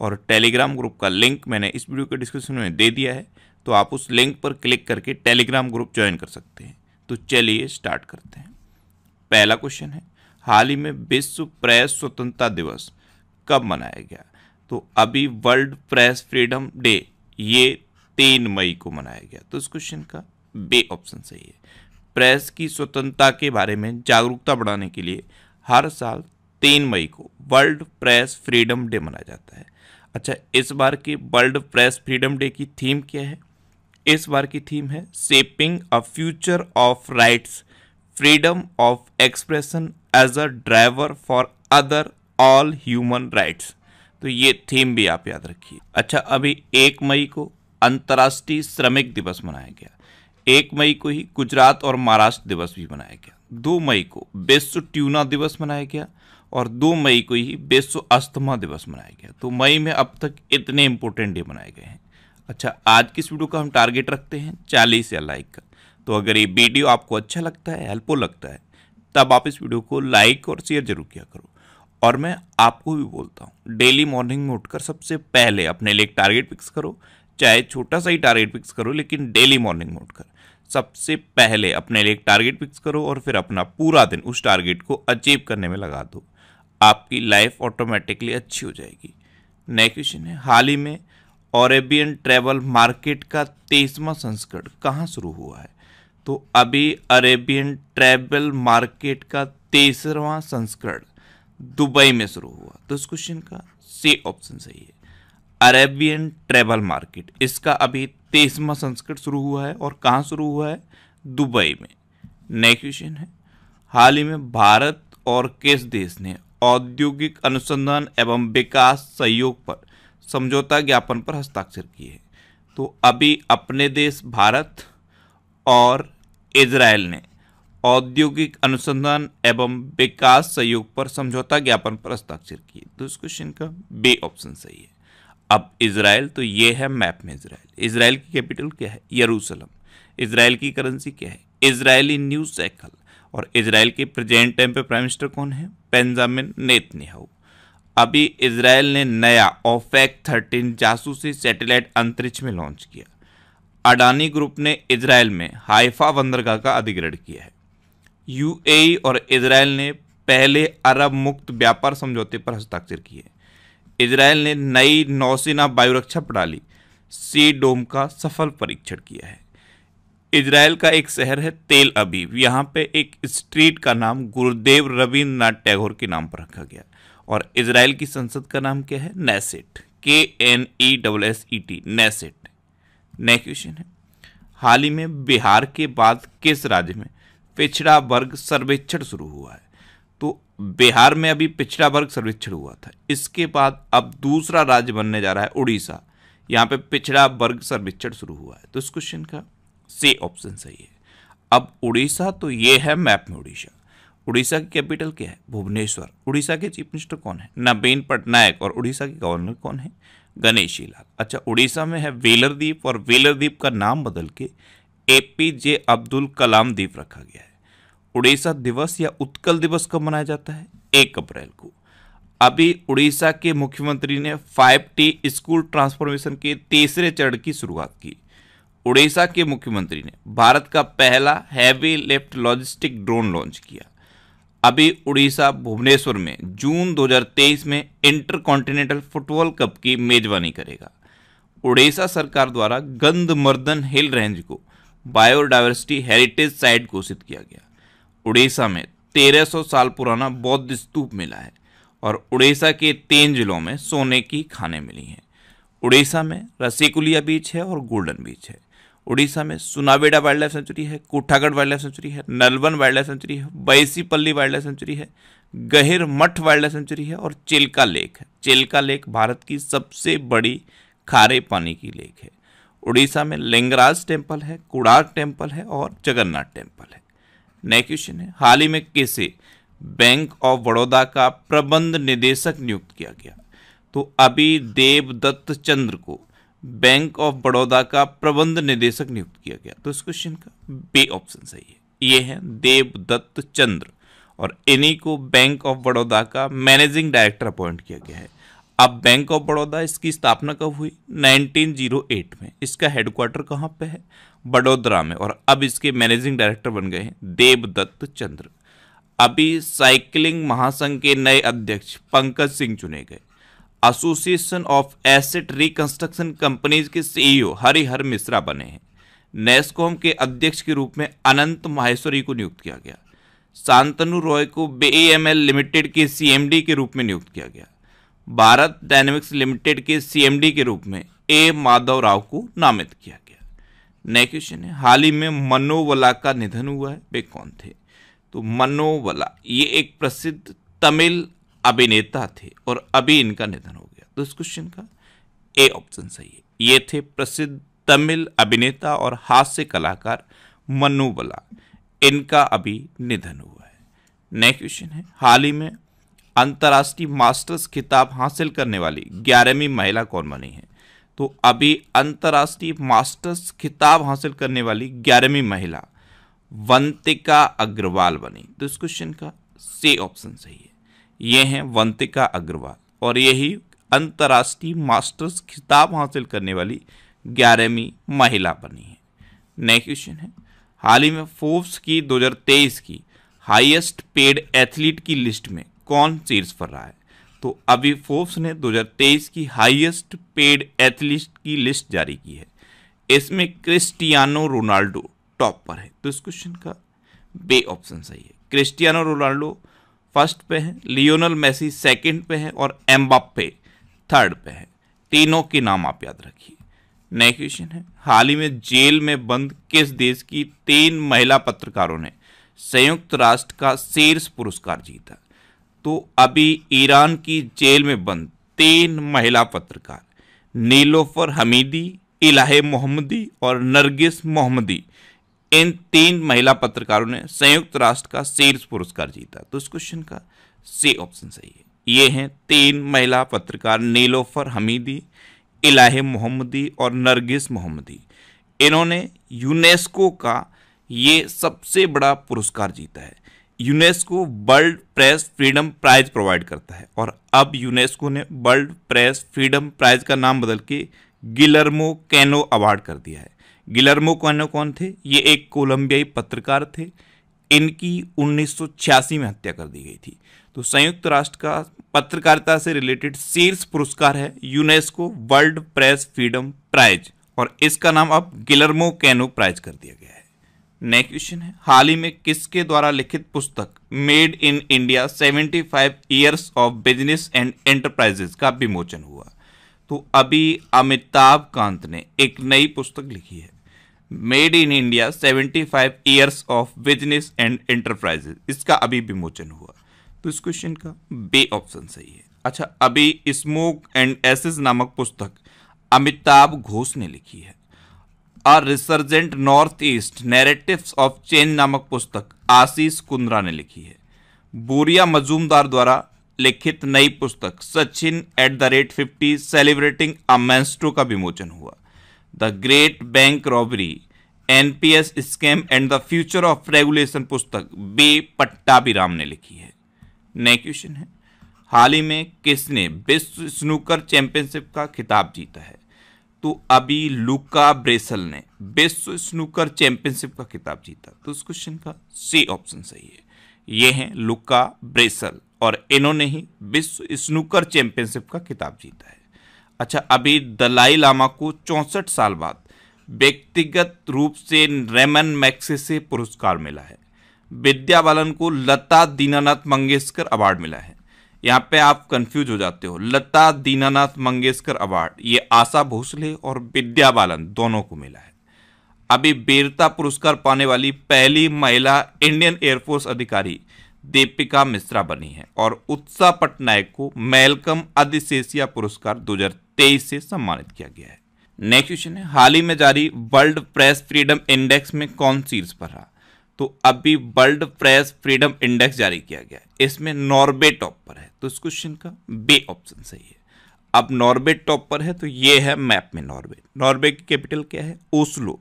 और Telegram group का link मैंने इस वीडियो के डिस्क्रिप्शन में दे दिया है तो आप उस लिंक पर क्लिक करके टेलीग्राम ग्रुप ज्वाइन कर सकते हैं तो चलिए स्टार्ट करते हैं पहला क्वेश्चन है हाल ही में विश्व प्रेस स्वतंत्रता दिवस कब मनाया गया तो अभी वर्ल्ड प्रेस फ्रीडम डे ये तीन मई को मनाया गया तो इस क्वेश्चन का बे ऑप्शन सही है प्रेस की स्वतंत्रता के बारे में जागरूकता बढ़ाने के लिए हर साल तीन मई को वर्ल्ड प्रेस फ्रीडम डे मनाया जाता है अच्छा इस बार की वर्ल्ड प्रेस फ्रीडम डे की थीम क्या है इस बार की थीम है shaping a future of rights freedom of expression as a driver for other all human rights तो ये थीम भी आप याद रखिए अच्छा अभी एक मई को अंतर्राष्ट्रीय श्रमिक दिवस मनाया गया एक मई को ही गुजरात और महाराष्ट्र दिवस भी मनाया गया दो मई को विश्व ट्यूना दिवस मनाया गया और दो मई को ही विश्व अस्थमा दिवस मनाया गया तो मई में अब तक इतने इम्पोर्टेंट डे मनाए गए हैं अच्छा आज की इस वीडियो का हम टारगेट रखते हैं चालीस या लाइक का तो अगर ये वीडियो आपको अच्छा लगता है हेल्पफुल लगता है तब आप इस वीडियो को लाइक और शेयर जरूर किया करो और मैं आपको भी बोलता हूँ डेली मॉर्निंग में उठकर सबसे पहले अपने लिए एक टारगेट फिक्स करो चाहे छोटा सा ही टारगेट फिक्स करो लेकिन डेली मॉर्निंग में उठकर सबसे पहले अपने लिए एक टारगेट फिक्स करो और फिर अपना पूरा दिन उस टारगेट को अचीव करने में लगा दो आपकी लाइफ ऑटोमेटिकली अच्छी हो जाएगी नेक्स्ट क्वेश्चन है हाल ही में औरबियन ट्रैवल मार्केट का तेईसवा संस्करण कहाँ शुरू हुआ है तो अभी अरेबियन ट्रैवल मार्केट का तेसरवा संस्करण दुबई में शुरू हुआ तो इस क्वेश्चन का सी ऑप्शन सही है अरेबियन ट्रैवल मार्केट इसका अभी तेईसवा संस्करण शुरू हुआ है और कहाँ शुरू हुआ है दुबई में नेक्स्ट क्वेश्चन है हाल ही में भारत और किस देश ने औद्योगिक अनुसंधान एवं विकास सहयोग पर समझौता ज्ञापन पर हस्ताक्षर किए तो अभी अपने देश भारत और इजराइल ने औद्योगिक अनुसंधान एवं विकास सहयोग पर समझौता ज्ञापन पर हस्ताक्षर किए तो इस क्वेश्चन का बी ऑप्शन सही है अब इसराइल तो ये है मैप में इसराइल इसराइल की कैपिटल क्या है यरूशलम इसराइल की करेंसी क्या है इसराइली न्यूज साइकिल और इसराइल के प्रेजेंट टाइम पे प्राइम मिनिस्टर कौन है बेंजामिन नेतन्याहू अभी इसराइल ने नया ओफेक 13 जासूसी सैटेलाइट अंतरिक्ष में लॉन्च किया अडानी ग्रुप ने इसराइल में हाइफा बंदरगाह का अधिग्रहण किया है यूएई और इसराइल ने पहले अरब मुक्त व्यापार समझौते पर हस्ताक्षर किए इसराइल ने नई नौसेना वायुरक्षा प्रणाली सी डोम का सफल परीक्षण किया है इसराइल का एक शहर है तेल अबीब यहाँ पे एक स्ट्रीट का नाम गुरुदेव रविन्द्रनाथ टैगोर के नाम पर रखा गया और इसराइल की संसद का नाम क्या है नेसेट के N E double S E T Knesset e e next question है हाल ही में बिहार के बाद किस राज्य में पिछड़ा वर्ग सर्वेक्षण शुरू हुआ है तो बिहार में अभी पिछड़ा वर्ग सर्वेक्षण हुआ था इसके बाद अब दूसरा राज्य बनने जा रहा है उड़ीसा यहाँ पे पिछड़ा वर्ग सर्वेक्षण शुरू हुआ है तो इस क्वेश्चन का सी ऑप्शन सही है अब उड़ीसा तो ये है मैप में उड़ीसा उड़ीसा की कैपिटल क्या है भुवनेश्वर उड़ीसा के चीफ मिनिस्टर कौन है नवीन पटनायक और उड़ीसा के गवर्नर कौन है गणेशी लाल अच्छा उड़ीसा में है वेलर द्वीप और वेलर द्वीप का नाम बदल के ए पी जे अब्दुल कलाम द्वीप रखा गया है उड़ीसा दिवस या उत्कल दिवस कब मनाया जाता है एक अप्रैल को अभी उड़ीसा के मुख्यमंत्री ने फाइव टी स्कूल ट्रांसफॉर्मेशन के तीसरे चरण की शुरुआत की उड़ीसा के मुख्यमंत्री ने भारत का पहला heavy lift logistic drone launch किया अभी उड़ीसा भुवनेश्वर में जून 2023 में इंटर कॉन्टिनेंटल फुटबॉल कप की मेजबानी करेगा उड़ीसा सरकार द्वारा गंधमर्दन हिल रेंज को बायोडाइवर्सिटी हेरिटेज साइट घोषित किया गया उड़ीसा में 1300 साल पुराना बौद्ध स्तूप मिला है और उड़ीसा के तीन जिलों में सोने की खाने मिली हैं उड़ीसा में रसीकुलिया बीच है और गोल्डन बीच है उड़ीसा में सुनाबेड़ा वाइल्ड लाइफ सेंचुरी है कोठागढ़ वाइल्ड लाइफ सेंचुरी है नलबन वाइल्ड लाइफ सेंचुरी है बैसीपल्ली वाइल्ड लाइफ सेंचुरी है गहिर मठ वाइल्ड लाइफ सेंचुरी है और चेलका लेक है चेलका लेक भारत की सबसे बड़ी खारे पानी की लेक है उड़ीसा में लिंगराज टेम्पल है कुड़ार टेम्पल है और जगन्नाथ टेम्पल है नेक्स्ट क्वेश्चन है हाल ही में कैसे बैंक ऑफ बड़ौदा का प्रबंध निदेशक नियुक्त किया गया तो अभी देवदत्त चंद्र को बैंक ऑफ बड़ौदा का प्रबंध निदेशक नियुक्त किया गया तो इस क्वेश्चन का बे ऑप्शन सही है ये है देवदत्त चंद्र और इन्हीं को बैंक ऑफ बड़ौदा का मैनेजिंग डायरेक्टर अपॉइंट किया गया है अब बैंक ऑफ बड़ौदा इसकी स्थापना कब हुई 1908 में इसका हेडक्वार्टर कहाँ पे है बड़ोदरा में और अब इसके मैनेजिंग डायरेक्टर बन गए हैं देवदत्त चंद्र अभी साइकिलिंग महासंघ के नए अध्यक्ष पंकज सिंह चुने गए association of asset reconstruction companies के सीईओ हरिहर मिश्रा बने हैं नेस्कॉम के अध्यक्ष के रूप में अनंत माहेश्वरी को नियुक्त किया गया शांतनु रॉय को बीएएमएल लिमिटेड के सीएमडी के रूप में नियुक्त किया गया भारत डायनेमिक्स लिमिटेड के सीएमडी के रूप में ए माधव राव को नामित किया गया नेक्स्ट क्वेश्चन है हाल ही में मनोवला का निधन हुआ है वे कौन थे तो मनोवला ये एक प्रसिद्ध तमिल अभिनेता थे और अभी इनका निधन हो गया तो इस क्वेश्चन का ए ऑप्शन सही है ये थे प्रसिद्ध तमिल अभिनेता और हास्य कलाकार मनु बला इनका अभी निधन हुआ है नेक्स्ट क्वेश्चन है हाल ही में अंतर्राष्ट्रीय मास्टर्स खिताब हासिल करने वाली ग्यारहवीं महिला कौन बनी है तो अभी अंतर्राष्ट्रीय मास्टर्स खिताब हासिल करने वाली ग्यारहवीं महिला वंतिका अग्रवाल बनी तो इस क्वेश्चन का सी ऑप्शन सही है ये हैं वंतिका अग्रवाल और यही अंतर्राष्ट्रीय मास्टर्स खिताब हासिल करने वाली ग्यारहवीं महिला बनी है नेक्स्ट क्वेश्चन है हाल ही में फोर्ब्स की 2023 की हाईएस्ट पेड एथलीट की लिस्ट में कौन शीर्ष पर रहा है तो अभी फोर्ब्स ने 2023 की हाईएस्ट पेड एथलीट की लिस्ट जारी की है इसमें क्रिस्टियानो रोनाल्डो टॉप पर है तो इस क्वेश्चन का बे ऑप्शन सही है क्रिस्टियानो रोनाल्डो फर्स्ट पे हैं लियोनल मेसी सेकंड पे हैं और एम्बापे थर्ड पे हैं तीनों के नाम आप याद रखिए नए क्वेश्चन है हाल ही में जेल में बंद किस देश की तीन महिला पत्रकारों ने संयुक्त राष्ट्र का शीर्ष पुरस्कार जीता तो अभी ईरान की जेल में बंद तीन महिला पत्रकार नीलोफर हमीदी इलाहे मोहम्मदी और नरगिस मोहम्मदी इन तीन महिला पत्रकारों ने संयुक्त राष्ट्र का शीर्ष पुरस्कार जीता तो इस क्वेश्चन का सी ऑप्शन सही है ये हैं तीन महिला पत्रकार नीलोफर हमीदी इलाहे मोहम्मदी और नरगिस मोहम्मदी इन्होंने यूनेस्को का ये सबसे बड़ा पुरस्कार जीता है UNESCO world press freedom prize provide करता है और अब यूनेस्को ने वर्ल्ड प्रेस फ्रीडम प्राइज का नाम बदल के गिलर्मो कैनो अवार्ड कर दिया है गिलर्मो कानो कौन थे ये एक कोलंबियाई पत्रकार थे इनकी 1986 में हत्या कर दी गई थी तो संयुक्त राष्ट्र का पत्रकारिता से रिलेटेड शीर्ष पुरस्कार है UNESCO world press freedom prize और इसका नाम अब गिलर्मो कैनो प्राइज कर दिया गया है नेक्स्ट क्वेश्चन है हाल ही में किसके द्वारा लिखित पुस्तक made in India 75 years of business and enterprises का विमोचन हुआ तो अभी अमिताभ कांत ने एक नई पुस्तक लिखी है made in India 75 years of business and enterprises इसका अभी विमोचन हुआ तो इस क्वेश्चन का बे ऑप्शन सही है अच्छा अभी स्मोक एंड एसेस नामक पुस्तक अमिताभ घोष ने लिखी है और resurgent north east narratives of change नामक पुस्तक आशीष कुंद्रा ने लिखी है बोरिया मजूमदार द्वारा लिखित नई पुस्तक Sachin at the rate fifty celebrating a maestro का विमोचन हुआ the great bank robbery NPS scam and the future of regulation पुस्तक बे राम ने लिखी है नए क्वेश्चन है हाल ही में किसने विश्व स्नूकर चैंपियनशिप का खिताब जीता है तो अभी लुका ब्रेसल ने विश्व स्नूकर चैंपियनशिप का खिताब जीता तो इस क्वेश्चन का सी ऑप्शन सही है ये हैं लुका ब्रेसल और इन्होंने ही विश्व स्नूकर चैंपियनशिप का खिताब जीता है अच्छा अभी दलाई लामा को चौंसठ साल बाद व्यक्तिगत रूप से रेमन मैक्सेसे पुरस्कार मिला है विद्या बालन को लता दीनानाथ मंगेशकर अवार्ड मिला है यहाँ पे आप कंफ्यूज हो जाते हो लता दीनानाथ मंगेशकर अवार्ड ये आशा भोसले और विद्या बालन दोनों को मिला है अभी वीरता पुरस्कार पाने वाली पहली महिला इंडियन एयरफोर्स अधिकारी दीपिका मिश्रा बनी है और उत्साह पटनायक को मेलकम अधिशेषिया पुरस्कार 2023 से सम्मानित किया गया है नेक्स्ट क्वेश्चन है हाल ही में जारी वर्ल्ड प्रेस फ्रीडम इंडेक्स में कौन शीर्ष पर रहा तो अभी वर्ल्ड प्रेस फ्रीडम इंडेक्स जारी किया गया इसमें नॉर्वे टॉप पर है तो इस क्वेश्चन का बे ऑप्शन सही है अब नॉर्वे टॉप पर है तो ये है मैप में नॉर्वे नॉर्वे की कैपिटल क्या है ओस्लो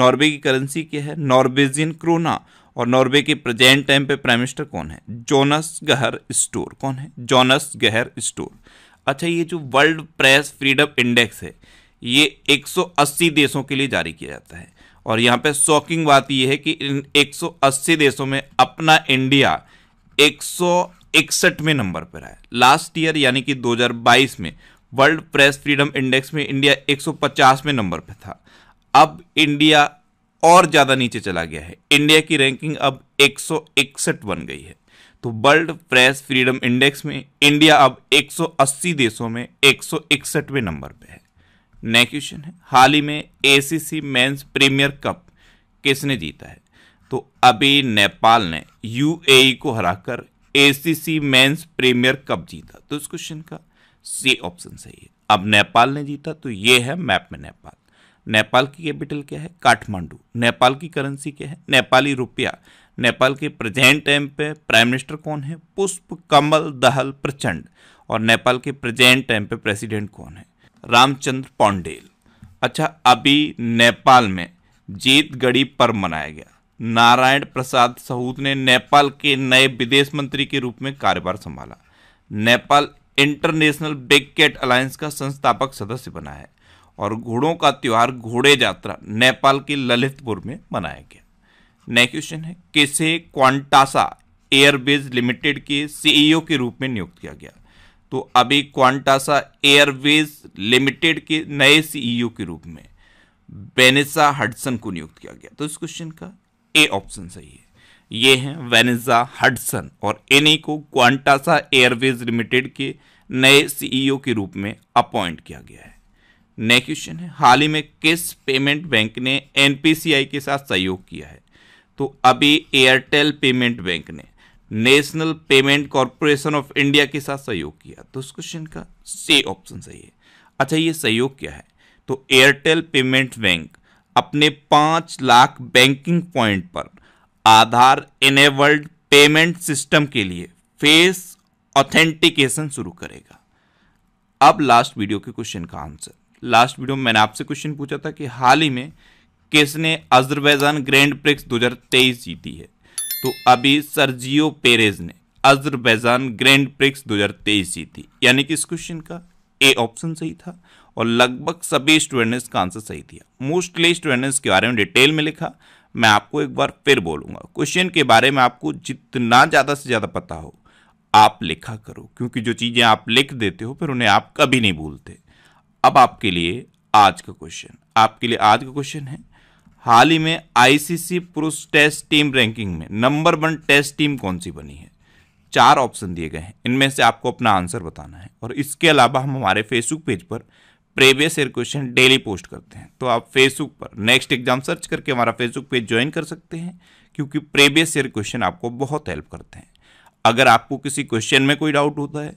नॉर्वे की करेंसी क्या है नॉर्वेजियन क्रोना और नॉर्वे के प्रेजेंट टाइम पे प्राइम मिनिस्टर कौन है जोनस गहर स्टोर कौन है जोनस गहर स्टोर अच्छा ये जो वर्ल्ड प्रेस फ्रीडम इंडेक्स है ये 180 देशों के लिए जारी किया जाता है और यहाँ पे शॉकिंग बात यह है कि इन 180 देशों में अपना इंडिया एक में नंबर पर है लास्ट ईयर यानी कि 2022 में वर्ल्ड प्रेस फ्रीडम इंडेक्स में इंडिया एक में नंबर पर था अब इंडिया और ज़्यादा नीचे चला गया है इंडिया की रैंकिंग अब एक बन गई है तो वर्ल्ड प्रेस फ्रीडम इंडेक्स में इंडिया अब 180 देशों में एक इकसठवें नंबर पे है नेक्स्ट क्वेश्चन है हाल ही में एसीसी मेंस प्रीमियर कप किसने जीता है तो अभी नेपाल ने यूएई e को हराकर एसीसी मेंस प्रीमियर कप जीता तो इस क्वेश्चन का सी ऑप्शन सही है अब नेपाल ने जीता तो ये है मैप में नेपाल नेपाल की कैपिटल क्या है काठमांडू नेपाल की करेंसी क्या है नेपाली रुपया नेपाल के प्रेजेंट टाइम पे प्राइम मिनिस्टर कौन है पुष्प कमल दहल प्रचंड और नेपाल के प्रेजेंट टाइम पे प्रेसिडेंट कौन है रामचंद्र पौंडेल अच्छा अभी नेपाल में जीत गढ़ी पर्व मनाया गया नारायण प्रसाद सहूद ने नेपाल के नए विदेश मंत्री के रूप में कार्यभार संभाला Nepal international big cat alliance का संस्थापक सदस्य बना है और घोड़ों का त्यौहार घोड़े यात्रा नेपाल के ललितपुर में मनाया गया नेक्स्ट क्वेश्चन है किसे क्वांटासा एयरवेज लिमिटेड के सीईओ के रूप में नियुक्त किया गया तो अभी क्वांटासा एयरवेज लिमिटेड के नए सीईओ के रूप में बेनेसा हडसन को नियुक्त किया गया तो इस क्वेश्चन का ए ऑप्शन सही है ये हैं वेनेजा हडसन और इन्हीं को क्वांटासा एयरवेज लिमिटेड के नए सीईओ के रूप में अपॉइंट किया गया है नेक्स्ट क्वेश्चन है हाल ही में किस पेमेंट बैंक ने एनपीसीआई के साथ सहयोग किया है तो अभी एयरटेल पेमेंट बैंक ने national payment corporation of India के साथ सहयोग किया तो उस क्वेश्चन का सी ऑप्शन सही है अच्छा ये सहयोग क्या है तो एयरटेल पेमेंट बैंक अपने पाँच लाख बैंकिंग पॉइंट पर आधार इनेबल्ड पेमेंट सिस्टम के लिए फेस ऑथेंटिकेशन शुरू करेगा अब लास्ट वीडियो के क्वेश्चन का आंसर लास्ट वीडियो में मैंने आपसे क्वेश्चन पूछा था कि हाल ही में किसने अजरबैजान ग्रैंड प्रिक्स 2023 जीती है तो अभी सरजियो पेरेज ने अजरबैजान ग्रैंड प्रिक्स 2023 जीती यानी कि इस क्वेश्चन का ए ऑप्शन सही था और लगभग सभी स्टूडेंट का आंसर सही दिया मोस्टली स्टूडेंट्स के बारे में डिटेल में लिखा मैं आपको एक बार फिर बोलूंगा क्वेश्चन के बारे में आपको जितना ज़्यादा से ज़्यादा पता हो आप लिखा करो क्योंकि जो चीज़ें आप लिख देते हो फिर उन्हें आप कभी नहीं भूलते अब आपके लिए आज का क्वेश्चन आपके लिए आज का क्वेश्चन है हाल ही में आईसीसी पुरुष टेस्ट टीम रैंकिंग में नंबर वन टेस्ट टीम कौन सी बनी है चार ऑप्शन दिए गए हैं इनमें से आपको अपना आंसर बताना है और इसके अलावा हम हमारे फेसबुक पेज पर previous year question daily post करते हैं तो आप फेसबुक पर नेक्स्ट एग्जाम सर्च करके हमारा फेसबुक पेज ज्वाइन कर सकते हैं क्योंकि प्रीवियस ईयर क्वेश्चन आपको बहुत हेल्प करते हैं अगर आपको किसी क्वेश्चन में कोई डाउट होता है